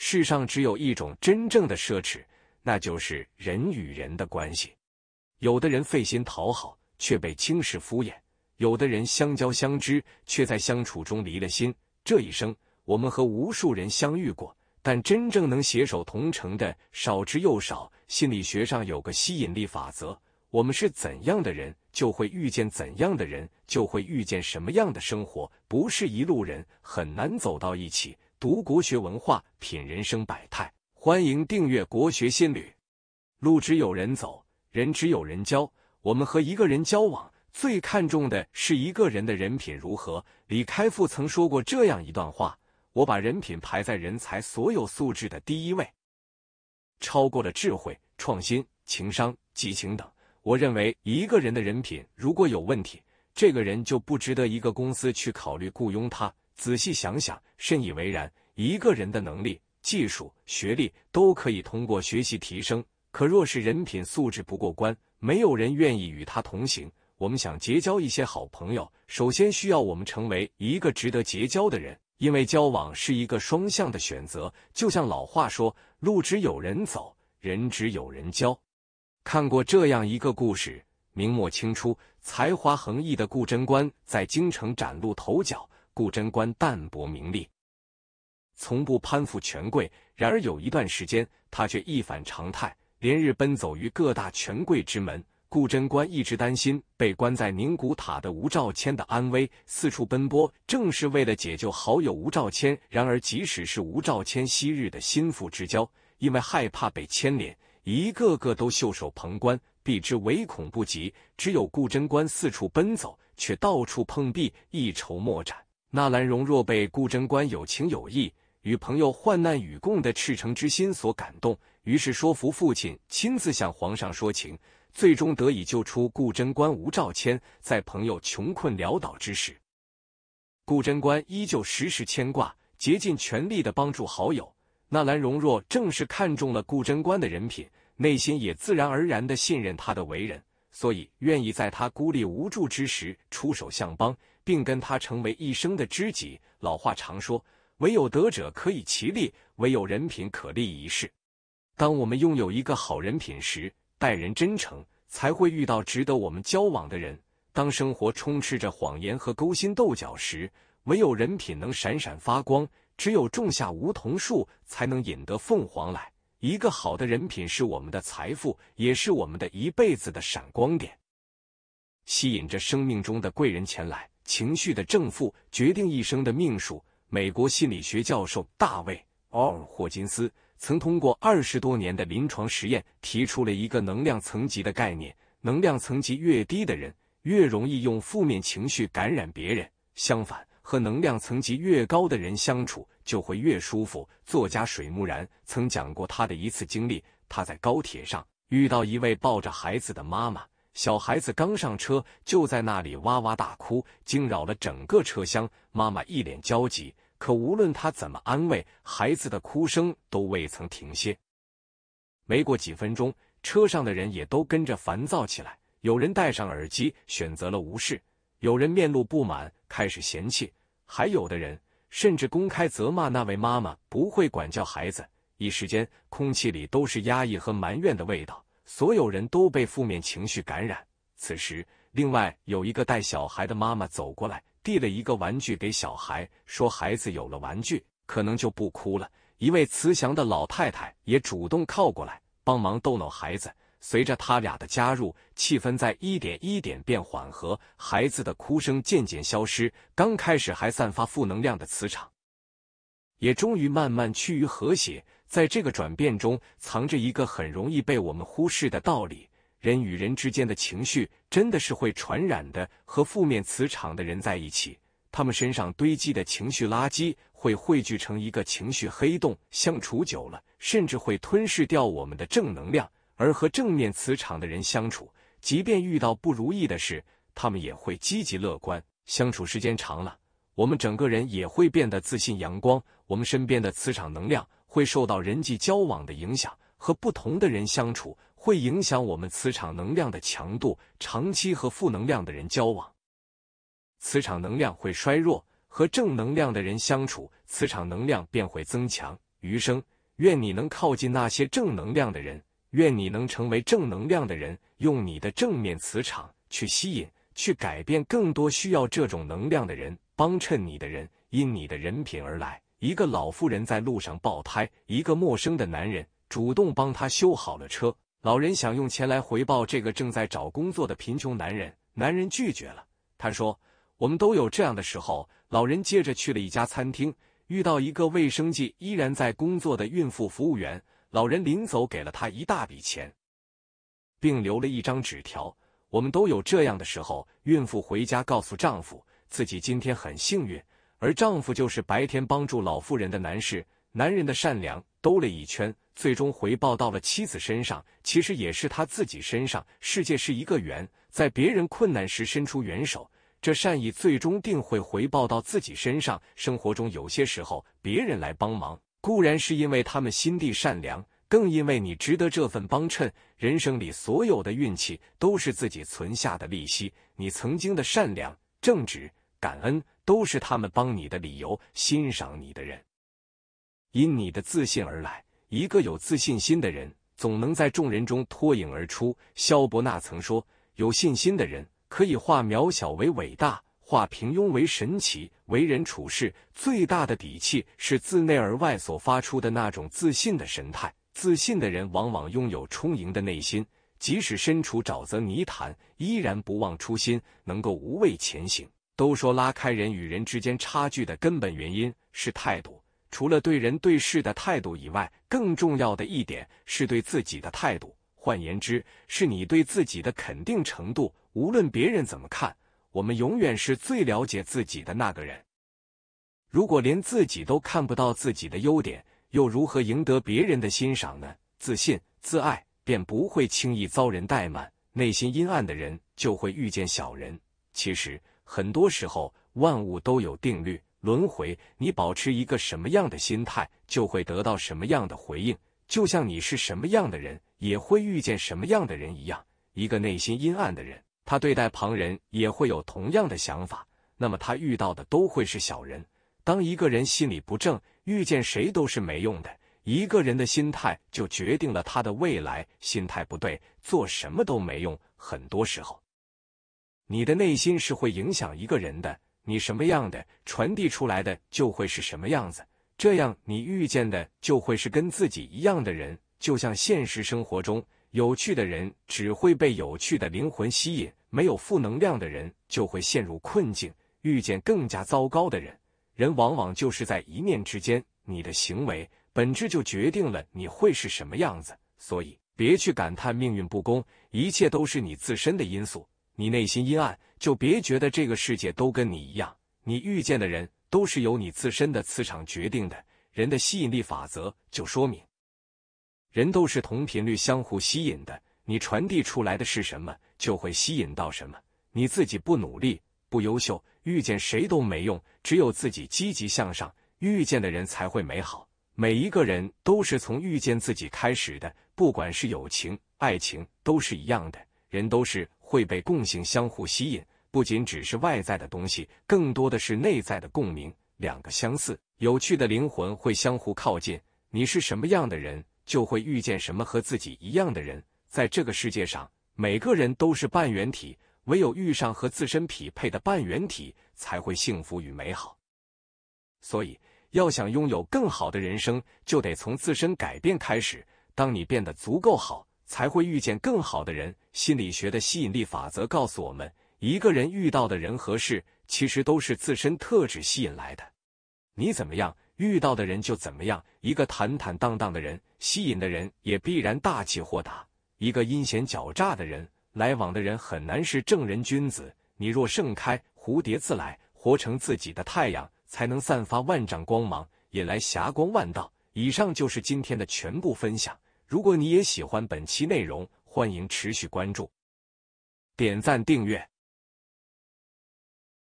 世上只有一种真正的奢侈，那就是人与人的关系。有的人费心讨好，却被轻视敷衍；有的人相交相知，却在相处中离了心。这一生，我们和无数人相遇过，但真正能携手同城的少之又少。心理学上有个吸引力法则：我们是怎样的人，就会遇见怎样的人，就会遇见什么样的生活。不是一路人，很难走到一起。读国学文化，品人生百态。欢迎订阅《国学心旅》。路只有人走，人只有人交。我们和一个人交往，最看重的是一个人的人品如何。李开复曾说过这样一段话：“我把人品排在人才所有素质的第一位，超过了智慧、创新、情商、激情等。我认为一个人的人品如果有问题，这个人就不值得一个公司去考虑雇佣他。”仔细想想，深以为然。一个人的能力、技术、学历都可以通过学习提升，可若是人品素质不过关，没有人愿意与他同行。我们想结交一些好朋友，首先需要我们成为一个值得结交的人，因为交往是一个双向的选择。就像老话说：“路只有人走，人只有人交。”看过这样一个故事：明末清初，才华横溢的顾贞观在京城崭露头角。顾贞观淡泊名利，从不攀附权贵。然而有一段时间，他却一反常态，连日奔走于各大权贵之门。顾贞观一直担心被关在宁古塔的吴兆谦的安危，四处奔波，正是为了解救好友吴兆谦。然而即使是吴兆谦昔日的心腹之交，因为害怕被牵连，一个个都袖手旁观，避之唯恐不及。只有顾贞观四处奔走，却到处碰壁，一筹莫展。纳兰容若被顾贞观有情有义、与朋友患难与共的赤诚之心所感动，于是说服父亲亲自向皇上说情，最终得以救出顾贞观。吴兆谦在朋友穷困潦倒之时，顾贞观依旧时时牵挂，竭尽全力的帮助好友。纳兰容若正是看中了顾贞观的人品，内心也自然而然的信任他的为人，所以愿意在他孤立无助之时出手相帮。并跟他成为一生的知己。老话常说，唯有德者可以其力，唯有人品可立一世。当我们拥有一个好人品时，待人真诚，才会遇到值得我们交往的人。当生活充斥着谎言和勾心斗角时，唯有人品能闪闪发光。只有种下梧桐树，才能引得凤凰来。一个好的人品是我们的财富，也是我们的一辈子的闪光点，吸引着生命中的贵人前来。情绪的正负决定一生的命数。美国心理学教授大卫·奥尔霍金斯曾通过二十多年的临床实验，提出了一个能量层级的概念。能量层级越低的人，越容易用负面情绪感染别人；相反，和能量层级越高的人相处，就会越舒服。作家水木然曾讲过他的一次经历：他在高铁上遇到一位抱着孩子的妈妈。小孩子刚上车，就在那里哇哇大哭，惊扰了整个车厢。妈妈一脸焦急，可无论她怎么安慰，孩子的哭声都未曾停歇。没过几分钟，车上的人也都跟着烦躁起来。有人戴上耳机选择了无视，有人面露不满开始嫌弃，还有的人甚至公开责骂那位妈妈不会管教孩子。一时间，空气里都是压抑和埋怨的味道。所有人都被负面情绪感染。此时，另外有一个带小孩的妈妈走过来，递了一个玩具给小孩，说：“孩子有了玩具，可能就不哭了。”一位慈祥的老太太也主动靠过来，帮忙逗弄孩子。随着他俩的加入，气氛在一点一点变缓和，孩子的哭声渐渐消失。刚开始还散发负能量的磁场，也终于慢慢趋于和谐。在这个转变中，藏着一个很容易被我们忽视的道理：人与人之间的情绪真的是会传染的。和负面磁场的人在一起，他们身上堆积的情绪垃圾会汇聚成一个情绪黑洞，相处久了，甚至会吞噬掉我们的正能量。而和正面磁场的人相处，即便遇到不如意的事，他们也会积极乐观。相处时间长了，我们整个人也会变得自信、阳光。我们身边的磁场能量。会受到人际交往的影响，和不同的人相处会影响我们磁场能量的强度。长期和负能量的人交往，磁场能量会衰弱；和正能量的人相处，磁场能量便会增强。余生，愿你能靠近那些正能量的人，愿你能成为正能量的人，用你的正面磁场去吸引、去改变更多需要这种能量的人，帮衬你的人，因你的人品而来。一个老妇人在路上爆胎，一个陌生的男人主动帮她修好了车。老人想用钱来回报这个正在找工作的贫穷男人，男人拒绝了。他说：“我们都有这样的时候。”老人接着去了一家餐厅，遇到一个卫生计依然在工作的孕妇服务员。老人临走给了他一大笔钱，并留了一张纸条：“我们都有这样的时候。”孕妇回家告诉丈夫，自己今天很幸运。而丈夫就是白天帮助老妇人的男士，男人的善良兜了一圈，最终回报到了妻子身上，其实也是他自己身上。世界是一个圆，在别人困难时伸出援手，这善意最终定会回报到自己身上。生活中有些时候，别人来帮忙，固然是因为他们心地善良，更因为你值得这份帮衬。人生里所有的运气，都是自己存下的利息，你曾经的善良、正直。感恩都是他们帮你的理由，欣赏你的人，因你的自信而来。一个有自信心的人，总能在众人中脱颖而出。萧伯纳曾说：“有信心的人，可以化渺小为伟大，化平庸为神奇。”为人处事最大的底气，是自内而外所发出的那种自信的神态。自信的人往往拥有充盈的内心，即使身处沼泽泥潭，依然不忘初心，能够无畏前行。都说拉开人与人之间差距的根本原因是态度。除了对人对事的态度以外，更重要的一点是对自己的态度。换言之，是你对自己的肯定程度。无论别人怎么看，我们永远是最了解自己的那个人。如果连自己都看不到自己的优点，又如何赢得别人的欣赏呢？自信、自爱，便不会轻易遭人怠慢。内心阴暗的人，就会遇见小人。其实。很多时候，万物都有定律轮回。你保持一个什么样的心态，就会得到什么样的回应。就像你是什么样的人，也会遇见什么样的人一样。一个内心阴暗的人，他对待旁人也会有同样的想法，那么他遇到的都会是小人。当一个人心里不正，遇见谁都是没用的。一个人的心态就决定了他的未来。心态不对，做什么都没用。很多时候。你的内心是会影响一个人的，你什么样的传递出来的就会是什么样子，这样你遇见的就会是跟自己一样的人。就像现实生活中，有趣的人只会被有趣的灵魂吸引，没有负能量的人就会陷入困境，遇见更加糟糕的人。人往往就是在一念之间，你的行为本质就决定了你会是什么样子。所以，别去感叹命运不公，一切都是你自身的因素。你内心阴暗，就别觉得这个世界都跟你一样。你遇见的人都是由你自身的磁场决定的。人的吸引力法则就说明，人都是同频率相互吸引的。你传递出来的是什么，就会吸引到什么。你自己不努力、不优秀，遇见谁都没用。只有自己积极向上，遇见的人才会美好。每一个人都是从遇见自己开始的，不管是友情、爱情，都是一样的。人都是。会被共性相互吸引，不仅只是外在的东西，更多的是内在的共鸣。两个相似、有趣的灵魂会相互靠近。你是什么样的人，就会遇见什么和自己一样的人。在这个世界上，每个人都是半圆体，唯有遇上和自身匹配的半圆体，才会幸福与美好。所以，要想拥有更好的人生，就得从自身改变开始。当你变得足够好。才会遇见更好的人。心理学的吸引力法则告诉我们，一个人遇到的人和事，其实都是自身特质吸引来的。你怎么样，遇到的人就怎么样。一个坦坦荡荡的人，吸引的人也必然大气豁达；一个阴险狡诈的人，来往的人很难是正人君子。你若盛开，蝴蝶自来。活成自己的太阳，才能散发万丈光芒，引来霞光万道。以上就是今天的全部分享。如果你也喜欢本期内容，欢迎持续关注、点赞、订阅。